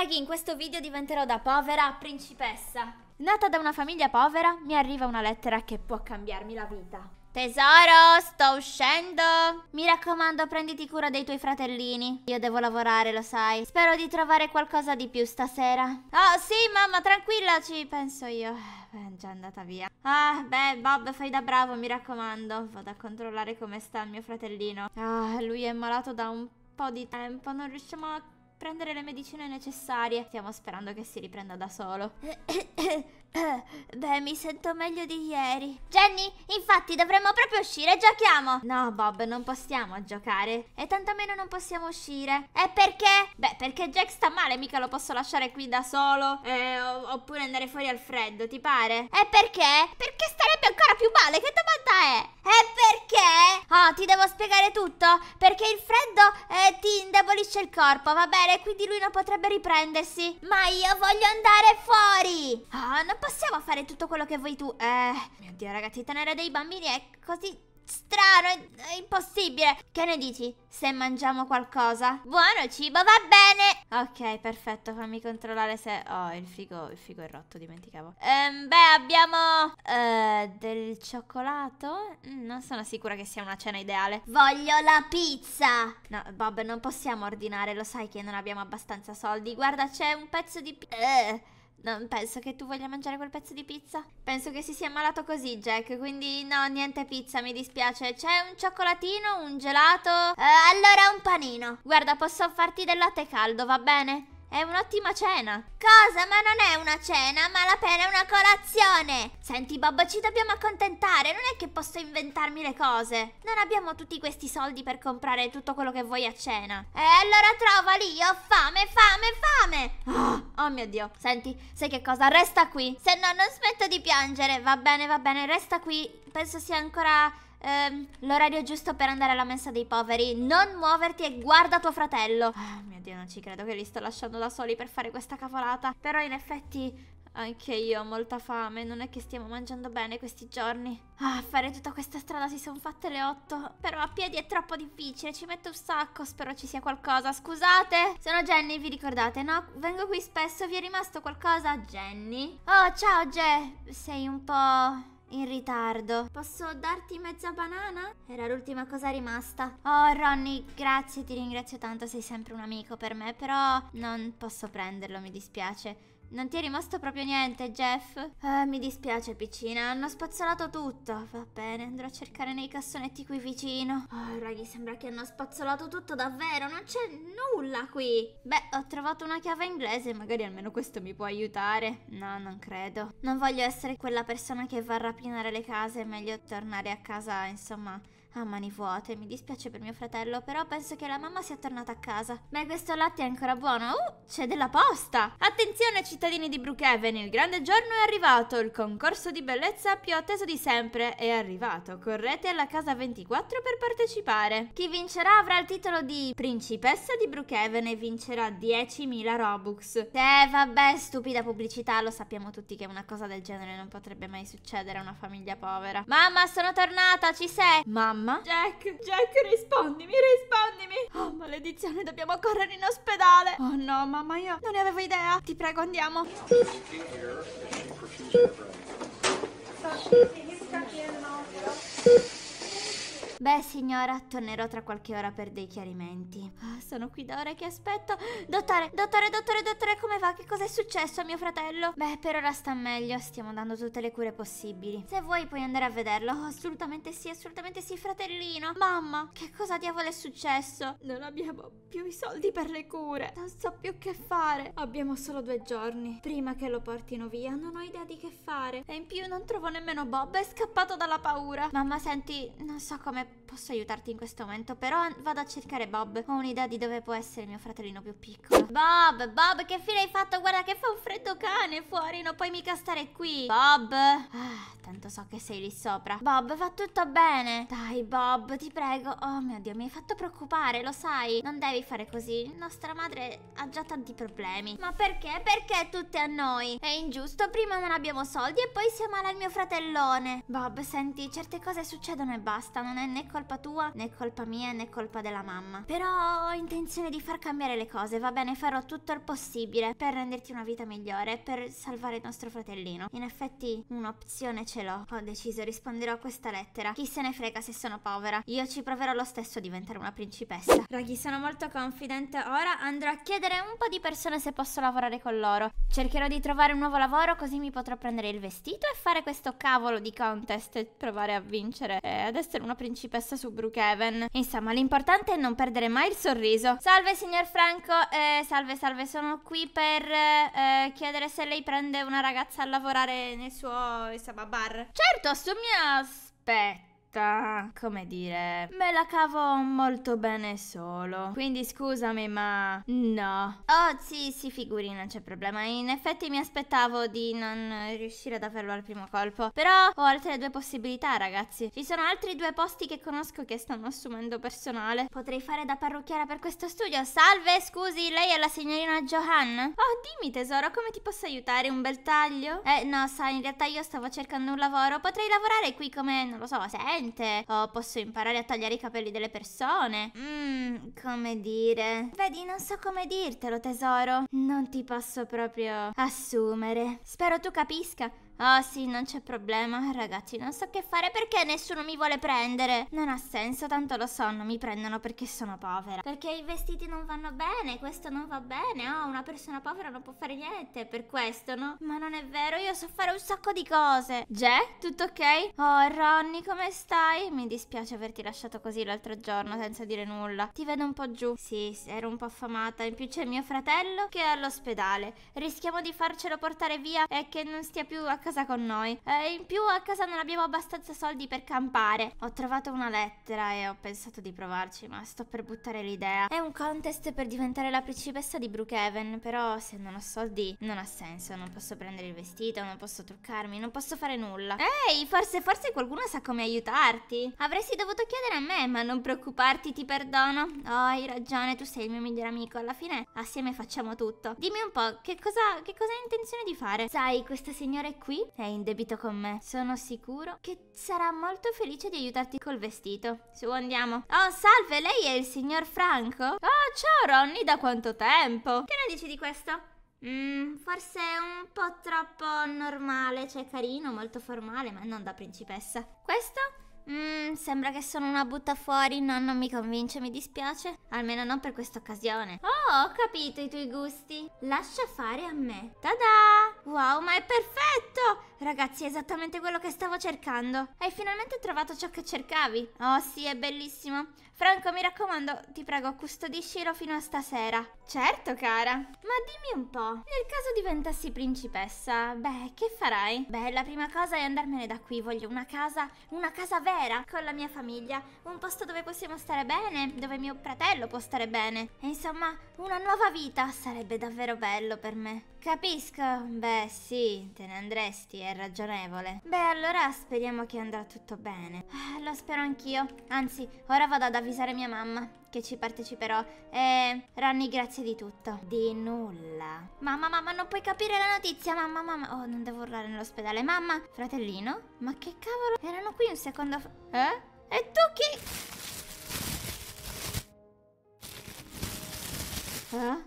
Raghi, in questo video diventerò da povera a principessa. Nata da una famiglia povera, mi arriva una lettera che può cambiarmi la vita. Tesoro, sto uscendo! Mi raccomando, prenditi cura dei tuoi fratellini. Io devo lavorare, lo sai. Spero di trovare qualcosa di più stasera. Oh, sì, mamma, tranquilla, ci penso io. Eh, è già andata via. Ah, beh, Bob, fai da bravo, mi raccomando. Vado a controllare come sta il mio fratellino. Ah, lui è malato da un po' di tempo, non riusciamo a prendere le medicine necessarie. Stiamo sperando che si riprenda da solo. Beh, mi sento meglio di ieri. Jenny, infatti dovremmo proprio uscire, giochiamo! No, Bob, non possiamo giocare. E tantomeno non possiamo uscire. E perché? Beh, perché Jack sta male, mica lo posso lasciare qui da solo. Eh, oppure andare fuori al freddo, ti pare? E perché? Perché sta farebbe ancora più male, che domanda è? E perché? oh, ti devo spiegare tutto? Perché il freddo eh, ti indebolisce il corpo, va bene? Quindi lui non potrebbe riprendersi. Ma io voglio andare fuori! oh, non possiamo fare tutto quello che vuoi tu. Eh, mio Dio, ragazzi, tenere dei bambini è così strano, è, è, impossibile. Che ne dici se mangiamo qualcosa? Buono cibo, va bene. Ok, perfetto, fammi controllare se... Oh, il frigo, il frigo è rotto, dimenticavo. Ehm, beh, abbiamo... Eh, del cioccolato? non sono sicura che sia una cena ideale. Voglio la pizza! No, Bob, non possiamo ordinare, lo sai che non abbiamo abbastanza soldi. Guarda, c'è un pezzo di... Eh... Non penso che tu voglia mangiare quel pezzo di pizza. Penso che si sia malato così, Jack. Quindi no, niente pizza, mi dispiace. C'è un cioccolatino, un gelato. Eh, allora un panino. Guarda, posso farti del latte caldo, va bene? È un'ottima cena. Cosa? Ma non è una cena, ma la pena è una colazione. Senti, Bob, ci dobbiamo accontentare. Non è che posso inventarmi le cose. Non abbiamo tutti questi soldi per comprare tutto quello che vuoi a cena. E eh, allora trova lì, ho fame, fame, fame. Oh mio Dio. Senti, sai che cosa? Resta qui. Se no, non smetto di piangere. Va bene, va bene, resta qui. Penso sia ancora... Ehm, l'orario giusto per andare alla messa dei poveri. Non muoverti e guarda tuo fratello. Oh, mio Dio, non ci credo che li sto lasciando da soli per fare questa cavolata. Però in effetti anche io ho molta fame, non è che stiamo mangiando bene questi giorni. Ah, fare tutta questa strada si sono fatte le otto. Però a piedi è troppo difficile, ci metto un sacco, spero ci sia qualcosa. Scusate! Sono Jenny, vi ricordate, no? Vengo qui spesso, vi è rimasto qualcosa? Jenny? Oh, ciao Je! Sei un po'... In ritardo. Posso darti mezza banana? Era l'ultima cosa rimasta. Oh, Ronny, grazie, ti ringrazio tanto, sei sempre un amico per me, però non posso prenderlo, mi dispiace. Non ti è rimasto proprio niente, Jeff? Eh, mi dispiace, piccina. Hanno spazzolato tutto. Va bene, andrò a cercare nei cassonetti qui vicino. Oh, raghi, sembra che hanno spazzolato tutto davvero. Non c'è nulla qui. Beh, ho trovato una chiave inglese. Magari almeno questo mi può aiutare. No, non credo. Non voglio essere quella persona che va a rapinare le case. È meglio tornare a casa, insomma a ah, mani vuote, mi dispiace per mio fratello, però penso che la mamma sia tornata a casa. Beh, questo latte è ancora buono. Uh, c'è della posta! Attenzione cittadini di Brookhaven, il grande giorno è arrivato. Il concorso di bellezza più atteso di sempre è arrivato. Correte alla casa 24 per partecipare. Chi vincerà avrà il titolo di principessa di Brookhaven e vincerà 10.000 Robux. Eh, vabbè, stupida pubblicità, lo sappiamo tutti che una cosa del genere non potrebbe mai succedere a una famiglia povera. Mamma, sono tornata, ci sei? Mamma mamma. Jack, Jack, rispondimi, rispondimi. Oh, maledizione, dobbiamo correre in ospedale. Oh no, mamma, io non ne avevo idea. Ti prego, andiamo. Sì. Sì. Sì. Beh signora, tornerò tra qualche ora per dei chiarimenti. Oh, sono qui da ore che aspetto. Dottore, dottore, dottore, dottore, come va? Che cosa è successo a mio fratello? Beh, per ora sta meglio, stiamo dando tutte le cure possibili. Se vuoi puoi andare a vederlo. Oh, assolutamente sì, assolutamente sì, fratellino. Mamma, che cosa diavolo è successo? Non abbiamo più i soldi per le cure. Non so più che fare. Abbiamo solo due giorni. Prima che lo portino via, non ho idea di che fare. E in più non trovo nemmeno Bob, è scappato dalla paura. Mamma, senti, non so come posso aiutarti in questo momento, però vado a cercare Bob. Ho un'idea di dove può essere il mio fratellino più piccolo. Bob, Bob, che fine hai fatto? Guarda che fa un freddo cane fuori, non puoi mica stare qui. Bob. Ah, tanto so che sei lì sopra. Bob, va tutto bene. Dai, Bob, ti prego. Oh mio Dio, mi hai fatto preoccupare, lo sai. Non devi fare così. Nostra madre ha già tanti problemi. Ma perché? Perché tutte a noi? È ingiusto, prima non abbiamo soldi e poi si ammala il mio fratellone. Bob, senti, certe cose succedono e basta. Non è né colpa tua, né colpa mia, né colpa della mamma. Però ho intenzione di far cambiare le cose, va bene? Farò tutto il possibile per renderti una vita migliore, per salvare il nostro fratellino. In effetti, un'opzione c'è ce l'ho. Ho deciso, risponderò a questa lettera. Chi se ne frega se sono povera. Io ci proverò lo stesso a diventare una principessa. Raghi, sono molto confidente. Ora andrò a chiedere a un po' di persone se posso lavorare con loro. Cercherò di trovare un nuovo lavoro così mi potrò prendere il vestito e fare questo cavolo di contest e provare a vincere. E eh, ad essere una principessa su Brookhaven. Insomma, l'importante è non perdere mai il sorriso. Salve, signor Franco. Eh, salve, salve. Sono qui per eh, chiedere se lei prende una ragazza a lavorare nel suo, insomma, bar bar. Certo, assomiglia... aspetta tutta, come dire, me la cavo molto bene solo. Quindi scusami, ma no. Oh, sì, si sì, figuri, non c'è problema. In effetti mi aspettavo di non riuscire ad averlo al primo colpo. Però ho altre due possibilità, ragazzi. Ci sono altri due posti che conosco che stanno assumendo personale. Potrei fare da parrucchiera per questo studio. Salve, scusi, lei è la signorina Johanna? Oh, dimmi tesoro, come ti posso aiutare? Un bel taglio? Eh, no, sai, in realtà io stavo cercando un lavoro. Potrei lavorare qui come, non lo so, se è gente, o oh, posso imparare a tagliare i capelli delle persone. Mmm, come dire... Vedi, non so come dirtelo tesoro, non ti posso proprio assumere. Spero tu capisca. Oh sì, non c'è problema. Ragazzi, non so che fare perché nessuno mi vuole prendere. Non ha senso, tanto lo so, non mi prendono perché sono povera. Perché i vestiti non vanno bene, questo non va bene. Oh, una persona povera non può fare niente per questo, no? Ma non è vero, io so fare un sacco di cose. Jè, tutto ok? Oh, Ronnie, come stai? Mi dispiace averti lasciato così l'altro giorno senza dire nulla. Ti vedo un po' giù. Sì, ero un po' affamata. In più c'è mio fratello che è all'ospedale. Rischiamo di farcelo portare via e che non stia più a casa casa con noi. E eh, in più a casa non abbiamo abbastanza soldi per campare. Ho trovato una lettera e ho pensato di provarci, ma sto per buttare l'idea. È un contest per diventare la principessa di Brookhaven, però se non ho soldi non ha senso. Non posso prendere il vestito, non posso truccarmi, non posso fare nulla. Ehi, forse, forse qualcuno sa come aiutarti. Avresti dovuto chiedere a me, ma non preoccuparti, ti perdono. Oh, hai ragione, tu sei il mio migliore amico. Alla fine assieme facciamo tutto. Dimmi un po', che cosa, che cosa hai intenzione di fare? Sai, questa signora è qui è in debito con me. Sono sicuro che sarà molto felice di aiutarti col vestito. Su, andiamo. Oh, salve, lei è il signor Franco? Oh, ciao Ronny, da quanto tempo? Che ne dici di questo? Mmm, forse un po' troppo normale, cioè carino, molto formale, ma non da principessa. Questo? Mmm, sembra che sono una butta fuori, no, non mi convince, mi dispiace. Almeno non per questa occasione. Oh, ho capito i tuoi gusti. Lascia fare a me. Tada! Wow, ma è perfetto! Ragazzi, è esattamente quello che stavo cercando. Hai finalmente trovato ciò che cercavi? Oh sì, è bellissimo. Franco, mi raccomando, ti prego, custodiscilo fino a stasera. Certo, cara. Ma dimmi un po', nel caso diventassi principessa, beh, che farai? Beh, la prima cosa è andarmene da qui. Voglio una casa, una casa vera, con la mia famiglia. Un posto dove possiamo stare bene, dove mio fratello può stare bene. E insomma, una nuova vita sarebbe davvero bello per me. Capisco? Beh, sì, te ne andresti, è ragionevole. Beh, allora speriamo che andrà tutto bene. Ah, lo spero anch'io. Anzi, ora vado ad Davide avvisare mia mamma che ci parteciperò. E Ranni, grazie di tutto. Di nulla. Mamma, mamma, non puoi capire la notizia, mamma, mamma. Oh, non devo urlare nell'ospedale. Mamma, fratellino, ma che cavolo? Erano qui un secondo fa... Eh? E tu chi? Eh?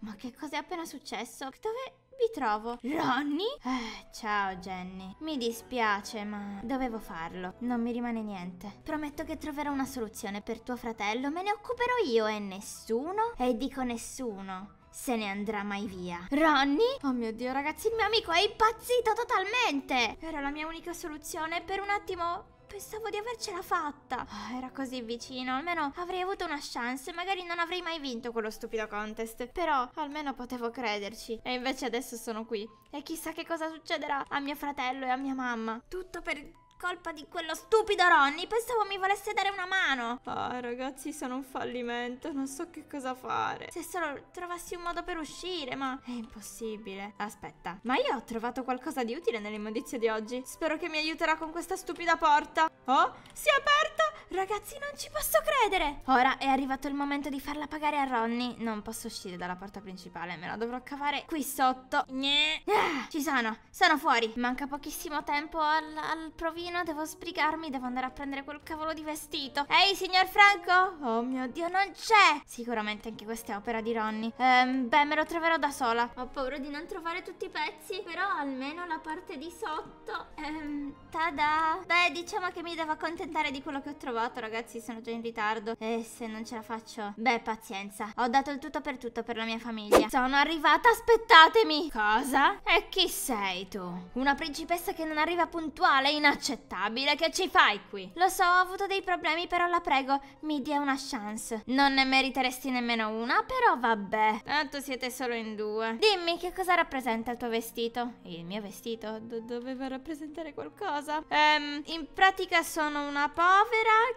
Ma che cosa è appena successo? Dove vi trovo. Ronny? Eh, ciao Jenny. Mi dispiace, ma dovevo farlo. Non mi rimane niente. Prometto che troverò una soluzione per tuo fratello. Me ne occuperò io e nessuno. E dico nessuno se ne andrà mai via. Ronnie? Oh mio Dio, ragazzi, il mio amico è impazzito totalmente! Era la mia unica soluzione per un attimo. Pensavo di avercela fatta. Oh, era così vicino, almeno avrei avuto una chance. Magari non avrei mai vinto quello stupido contest. Però almeno potevo crederci. E invece adesso sono qui. E chissà che cosa succederà a mio fratello e a mia mamma. Tutto per Colpa di quello stupido Ronnie, pensavo mi volesse dare una mano. Ah, ragazzi, sono un fallimento, non so che cosa fare. Se solo trovassi un modo per uscire, ma è impossibile. Aspetta, ma io ho trovato qualcosa di utile nell'immondizia di oggi. Spero che mi aiuterà con questa stupida porta. Oh, si è aperta! Ragazzi, non ci posso credere! Ora è arrivato il momento di farla pagare a Ronnie Non posso uscire dalla porta principale, me la dovrò cavare qui sotto. Gnè. Ah, ci sono, sono fuori. Manca pochissimo tempo al, al provino Carino, devo sbrigarmi, devo andare a prendere quel cavolo di vestito. Ehi, signor Franco? Oh mio Dio, non c'è! Sicuramente anche questa è opera di Ronnie. Ehm, beh, me lo troverò da sola. Ho paura di non trovare tutti i pezzi, però almeno la parte di sotto. Ehm, tada! Beh, diciamo che mi devo accontentare di quello che ho trovato, ragazzi, sono già in ritardo. E se non ce la faccio... Beh, pazienza. Ho dato il tutto per tutto per la mia famiglia. Sono arrivata, aspettatemi! Cosa? E chi sei tu? Una principessa che non arriva puntuale inaccettabile inaccettabile, che ci fai qui? Lo so, ho avuto dei problemi, però la prego, mi dia una chance. Non ne meriteresti nemmeno una, però vabbè. Tanto siete solo in due. Dimmi, che cosa rappresenta il tuo vestito? Il mio vestito do doveva rappresentare qualcosa. Ehm, in pratica sono una povera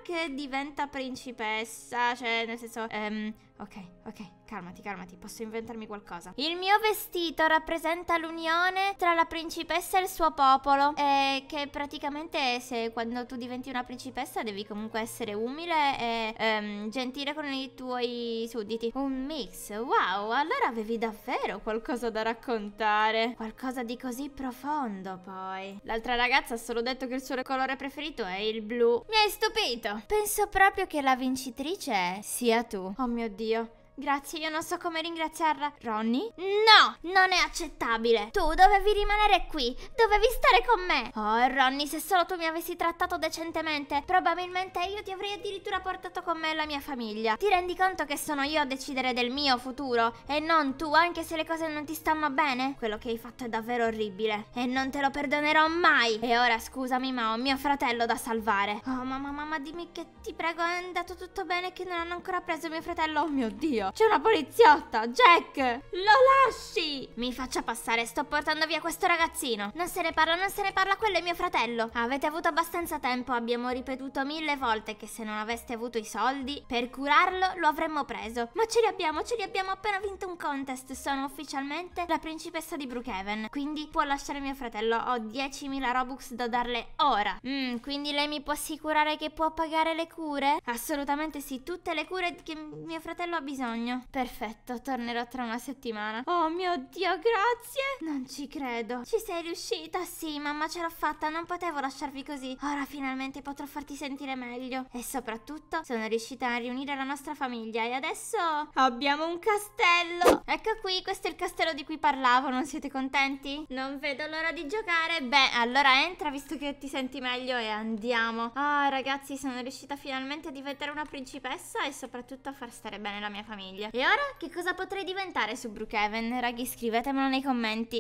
che diventa principessa, cioè nel senso... Ehm, ok, ok. Calmati, calmati, posso inventarmi qualcosa. Il mio vestito rappresenta l'unione tra la principessa e il suo popolo. E eh, che praticamente se quando tu diventi una principessa devi comunque essere umile e ehm, gentile con i tuoi sudditi. Un mix, wow, allora avevi davvero qualcosa da raccontare. Qualcosa di così profondo poi. L'altra ragazza ha solo detto che il suo colore preferito è il blu. Mi hai stupito. Penso proprio che la vincitrice sia tu. Oh mio Dio. Grazie, io non so come ringraziarla. Ronnie? No, non è accettabile. Tu dovevi rimanere qui, dovevi stare con me. Oh, Ronnie, se solo tu mi avessi trattato decentemente, probabilmente io ti avrei addirittura portato con me la mia famiglia. Ti rendi conto che sono io a decidere del mio futuro e non tu, anche se le cose non ti stanno bene? Quello che hai fatto è davvero orribile e non te lo perdonerò mai. E ora scusami, ma ho mio fratello da salvare. Oh, mamma, mamma, dimmi che ti prego è andato tutto bene che non hanno ancora preso mio fratello. Oh mio Dio buio. C'è una poliziotta, Jack! Lo lasci! Mi faccia passare, sto portando via questo ragazzino. Non se ne parla, non se ne parla, quello è mio fratello. Avete avuto abbastanza tempo, abbiamo ripetuto mille volte che se non aveste avuto i soldi per curarlo lo avremmo preso. Ma ce li abbiamo, ce li abbiamo appena vinto un contest. Sono ufficialmente la principessa di Brookhaven, quindi può lasciare mio fratello. Ho 10.000 Robux da darle ora. Mm, quindi lei mi può assicurare che può pagare le cure? Assolutamente sì, tutte le cure che mio fratello ha bisogno bisogno. Perfetto, tornerò tra una settimana. Oh mio Dio, grazie! Non ci credo. Ci sei riuscita? Sì, mamma ce l'ho fatta, non potevo lasciarvi così. Ora finalmente potrò farti sentire meglio. E soprattutto sono riuscita a riunire la nostra famiglia e adesso abbiamo un castello. Ecco qui, questo è il castello di cui parlavo, non siete contenti? Non vedo l'ora di giocare. Beh, allora entra visto che ti senti meglio e andiamo. Ah, oh, ragazzi, sono riuscita finalmente a diventare una principessa e soprattutto a far stare bene la mia famiglia famiglia. E ora che cosa potrei diventare su Brookhaven? Ragazzi scrivetemelo nei commenti.